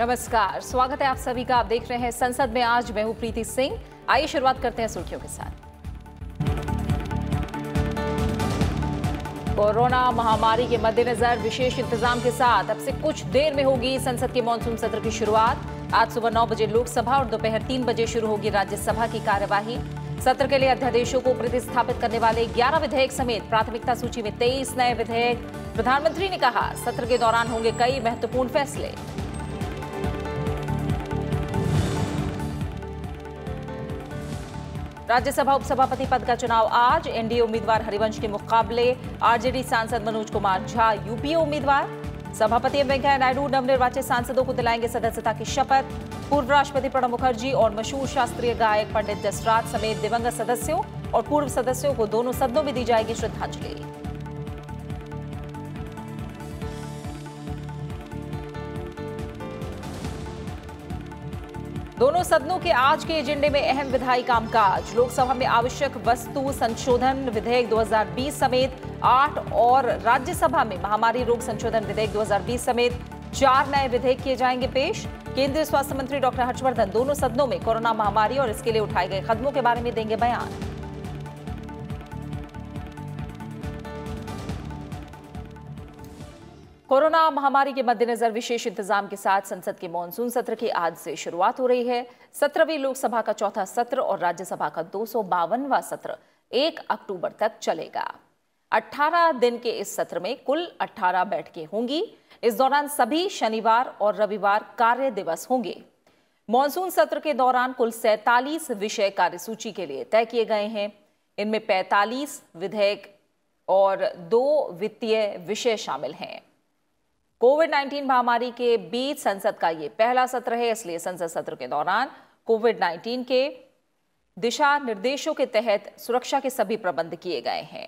नमस्कार स्वागत है आप सभी का आप देख रहे हैं संसद में आज मैं हूं प्रीति सिंह आइए शुरुआत करते हैं सुर्खियों के साथ कोरोना महामारी के मद्देनजर विशेष इंतजाम के साथ अब से कुछ देर में होगी संसद के मानसून सत्र की शुरुआत आज सुबह नौ बजे लोकसभा और दोपहर तीन बजे शुरू होगी राज्यसभा की कार्यवाही सत्र के लिए अध्यादेशों को प्रतिस्थापित करने वाले 11 विधेयक समेत प्राथमिकता सूची में 23 नए विधेयक प्रधानमंत्री ने कहा सत्र के दौरान होंगे कई महत्वपूर्ण फैसले राज्यसभा उपसभापति पद का चुनाव आज एनडीए उम्मीदवार हरिवंश के मुकाबले आरजेडी सांसद मनोज कुमार झा यूपीए उम्मीदवार सभापति एम वेंकैया नायडू नवनिर्वाचित सांसदों को दिलाएंगे सदस्यता की शपथ पूर्व राष्ट्रपति प्रणब मुखर्जी और मशहूर शास्त्रीय गायक पंडित जसराज समेत दिवंगत सदस्यों और पूर्व सदस्यों को दोनों सदनों में दी जाएगी श्रद्धांजलि दोनों सदनों के आज के एजेंडे में अहम विधायी कामकाज लोकसभा में आवश्यक वस्तु संशोधन विधेयक 2020 समेत आठ और राज्यसभा में महामारी रोग संशोधन विधेयक 2020 समेत चार नए विधेयक किए जाएंगे पेश केंद्रीय स्वास्थ्य मंत्री डॉक्टर हर्षवर्धन दोनों सदनों में कोरोना महामारी और इसके लिए उठाए गए कदमों के बारे में देंगे बयान कोरोना महामारी के मद्देनजर विशेष इंतजाम के साथ संसद के मानसून सत्र की आज से शुरुआत हो रही है सत्रहवीं लोकसभा का चौथा सत्र और राज्यसभा का दो सत्र एक अक्टूबर तक चलेगा 18 दिन के इस सत्र में कुल 18 बैठकें होंगी इस दौरान सभी शनिवार और रविवार कार्य दिवस होंगे मॉनसून सत्र के दौरान कुल सैतालीस विषय कार्यसूची के लिए तय किए गए हैं इनमें 45 विधेयक और दो वित्तीय विषय शामिल हैं कोविड 19 महामारी के बीच संसद का ये पहला सत्र है इसलिए संसद सत्र के दौरान कोविड 19 के दिशा निर्देशों के तहत सुरक्षा के सभी प्रबंध किए गए हैं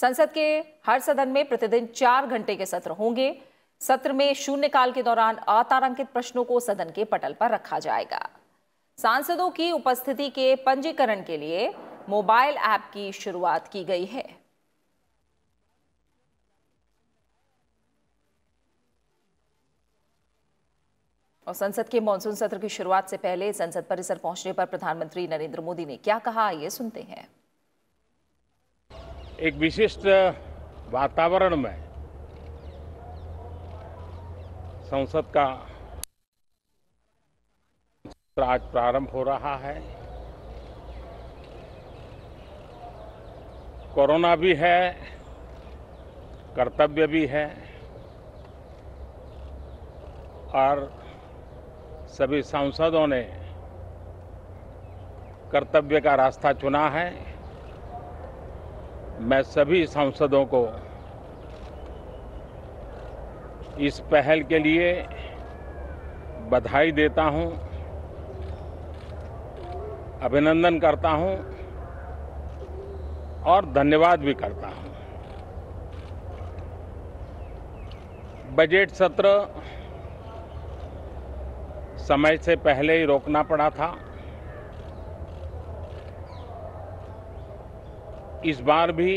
संसद के हर सदन में प्रतिदिन चार घंटे के सत्र होंगे सत्र में शून्यकाल के दौरान अतारांकित प्रश्नों को सदन के पटल पर रखा जाएगा सांसदों की उपस्थिति के पंजीकरण के लिए मोबाइल ऐप की शुरुआत की गई है और संसद के मानसून सत्र की शुरुआत से पहले संसद परिसर पहुंचने पर प्रधानमंत्री नरेंद्र मोदी ने क्या कहा ये सुनते हैं एक विशिष्ट वातावरण में संसद का आज प्रारंभ हो रहा है कोरोना भी है कर्तव्य भी है और सभी सांसदों ने कर्तव्य का रास्ता चुना है मैं सभी सांसदों को इस पहल के लिए बधाई देता हूं, अभिनंदन करता हूं और धन्यवाद भी करता हूं। बजट सत्र समय से पहले ही रोकना पड़ा था इस बार भी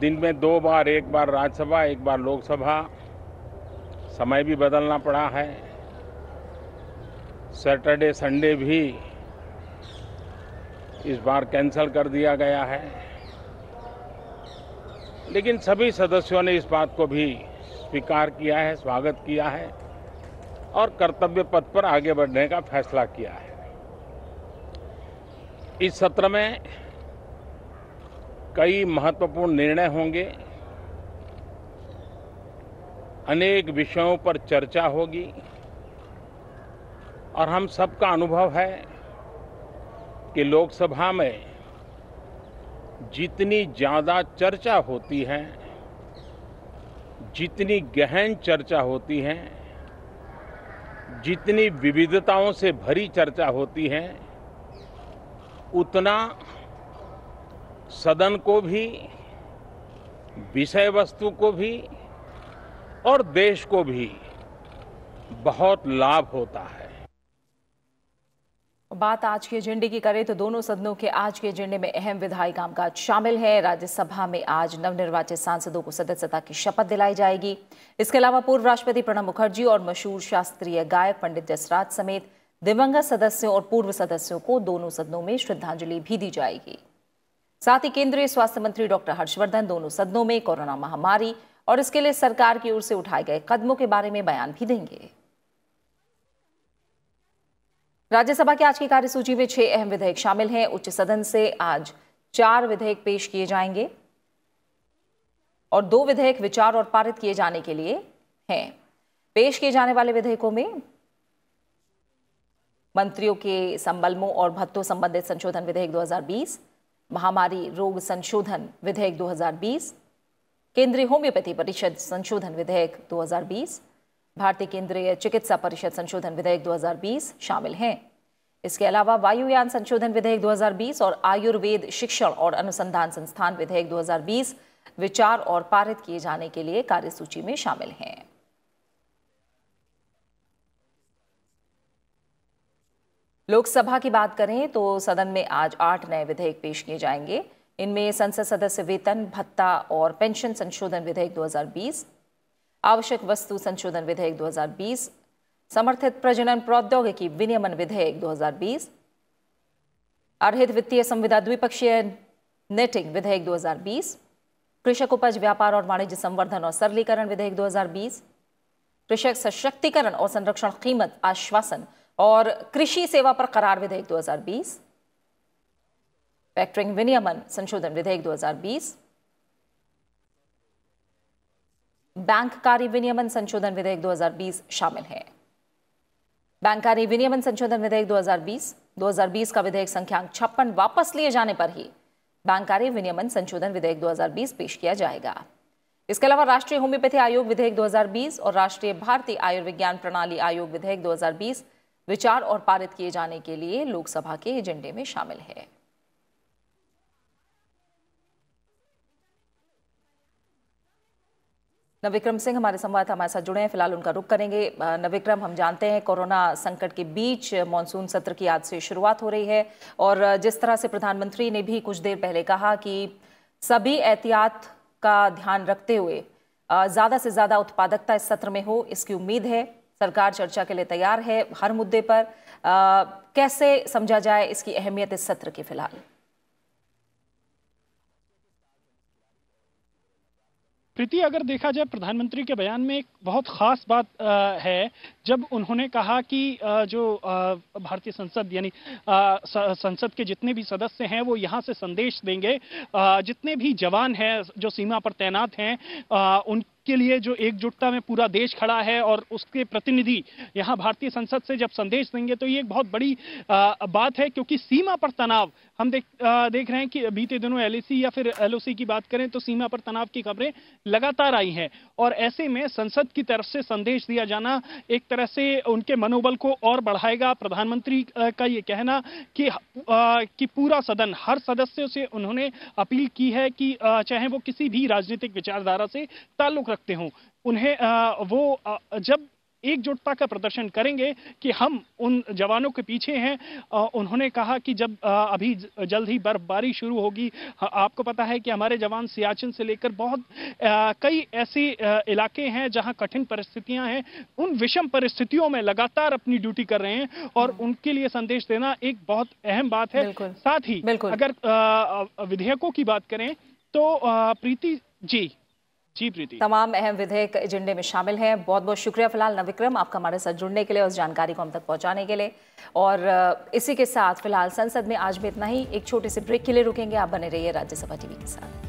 दिन में दो बार एक बार राज्यसभा एक बार लोकसभा समय भी बदलना पड़ा है सैटरडे संडे भी इस बार कैंसिल कर दिया गया है लेकिन सभी सदस्यों ने इस बात को भी स्वीकार किया है स्वागत किया है और कर्तव्य पथ पर आगे बढ़ने का फैसला किया है इस सत्र में कई महत्वपूर्ण निर्णय होंगे अनेक विषयों पर चर्चा होगी और हम सबका अनुभव है कि लोकसभा में जितनी ज़्यादा चर्चा होती है जितनी गहन चर्चा होती है जितनी विविधताओं से भरी चर्चा होती है उतना सदन को भी विषय वस्तु को भी और देश को भी बहुत लाभ होता है बात आज के एजेंडे की करें तो दोनों सदनों के आज के एजेंडे में अहम विधायी कामकाज शामिल है राज्यसभा में आज नवनिर्वाचित सांसदों को सदस्यता की शपथ दिलाई जाएगी इसके अलावा पूर्व राष्ट्रपति प्रणब मुखर्जी और मशहूर शास्त्रीय गायक पंडित जसराज समेत दिवंगत सदस्यों और पूर्व सदस्यों को दोनों सदनों में श्रद्धांजलि भी दी जाएगी साथ ही केंद्रीय स्वास्थ्य मंत्री डॉक्टर हर्षवर्धन दोनों सदनों में कोरोना महामारी और इसके लिए सरकार की ओर से उठाए गए कदमों के बारे में बयान भी देंगे राज्यसभा की आज की कार्यसूची में छह अहम विधेयक शामिल हैं उच्च सदन से आज चार विधेयक पेश किए जाएंगे और दो विधेयक विचार और पारित किए जाने के लिए हैं पेश किए जाने वाले विधेयकों में मंत्रियों के संबलमों और भत्तों संबंधित संशोधन विधेयक 2020, महामारी रोग संशोधन विधेयक 2020, केंद्रीय होम्योपैथी परिषद संशोधन विधेयक 2020, भारतीय केंद्रीय चिकित्सा परिषद संशोधन विधेयक 2020 शामिल हैं इसके अलावा वायुयान संशोधन विधेयक 2020 और आयुर्वेद शिक्षण और अनुसंधान संस्थान विधेयक 2020 विचार और पारित किए जाने के लिए कार्यसूची में शामिल हैं लोकसभा की बात करें तो सदन में आज आठ नए विधेयक पेश किए जाएंगे इनमें संसद सदस्य वेतन भत्ता और पेंशन संशोधन विधेयक 2020, आवश्यक वस्तु संशोधन विधेयक 2020 समर्थित प्रजनन प्रौद्योगिकी विनियमन विधेयक 2020 अर्हित वित्तीय संविदा द्विपक्षीय नेटिंग विधेयक 2020 कृषक उपज व्यापार और वाणिज्य संवर्धन और सरलीकरण विधेयक 2020 कृषक सशक्तिकरण और संरक्षण कीमत आश्वासन और कृषि सेवा पर करार विधेयक 2020 फैक्टरिंग विनियमन संशोधन विधेयक 2020 बैंक कार्य विनियमन संशोधन विधेयक 2020 शामिल है बैंक कार्य विनियमन संशोधन विधेयक 2020 2020 का विधेयक संख्यांक छप्पन वापस लिए जाने पर ही बैंक कार्य विनियमन संशोधन विधेयक 2020 पेश किया जाएगा इसके अलावा राष्ट्रीय होम्योपैथी आयोग विधेयक 2020 और राष्ट्रीय भारतीय आयुर्विज्ञान प्रणाली आयोग विधेयक 2020 विचार और पारित किए जाने के लिए लोकसभा के एजेंडे में शामिल है नविक्रम सिंह हमारे संवाददाता हमारे साथ जुड़े हैं फिलहाल उनका रुख करेंगे नविक्रम हम जानते हैं कोरोना संकट के बीच मानसून सत्र की आज से शुरुआत हो रही है और जिस तरह से प्रधानमंत्री ने भी कुछ देर पहले कहा कि सभी एहतियात का ध्यान रखते हुए ज़्यादा से ज़्यादा उत्पादकता इस सत्र में हो इसकी उम्मीद है सरकार चर्चा के लिए तैयार है हर मुद्दे पर आ, कैसे समझा जाए इसकी अहमियत इस सत्र की फिलहाल प्रीति अगर देखा जाए प्रधानमंत्री के बयान में एक बहुत खास बात है जब उन्होंने कहा कि जो भारतीय संसद यानी संसद के जितने भी सदस्य हैं वो यहाँ से संदेश देंगे जितने भी जवान हैं जो सीमा पर तैनात हैं उन उसके लिए जो एकजुटता में पूरा देश खड़ा है और उसके प्रतिनिधि यहाँ भारतीय संसद से जब संदेश देंगे तो ये एक बहुत बड़ी बात है क्योंकि सीमा पर तनाव हम देख देख रहे हैं कि बीते दिनों एलएसी या फिर एलओसी की बात करें तो सीमा पर तनाव की खबरें लगातार आई हैं और ऐसे में संसद की तरफ से संदेश दिया जाना एक तरह से उनके मनोबल को और बढ़ाएगा प्रधानमंत्री का ये कहना कि आ, कि पूरा सदन हर सदस्य से उन्होंने अपील की है कि चाहे वो किसी भी राजनीतिक विचारधारा से ताल्लुक सकते हो उन्हें वो जब एकजुटता का प्रदर्शन करेंगे कि हम उन जवानों के पीछे हैं उन्होंने कहा कि जब अभी जल्द ही बर्फबारी शुरू होगी आपको पता है कि हमारे जवान सियाचिन से लेकर बहुत कई ऐसे इलाके हैं जहां कठिन परिस्थितियां हैं उन विषम परिस्थितियों में लगातार अपनी ड्यूटी कर रहे हैं और हम्म। उनके लिए संदेश देना एक बहुत अहम बात है साथ ही अगर विधेयकों की बात करें तो प्रीति जी जी प्रीति तमाम अहम विधेयक एजेंडे में शामिल हैं बहुत बहुत शुक्रिया फिलहाल नविक्रम आपका हमारे साथ जुड़ने के लिए उस जानकारी को हम तक पहुंचाने के लिए और इसी के साथ फिलहाल संसद में आज भी इतना ही एक छोटे से ब्रेक के लिए रुकेंगे आप बने रहिए राज्यसभा टीवी के साथ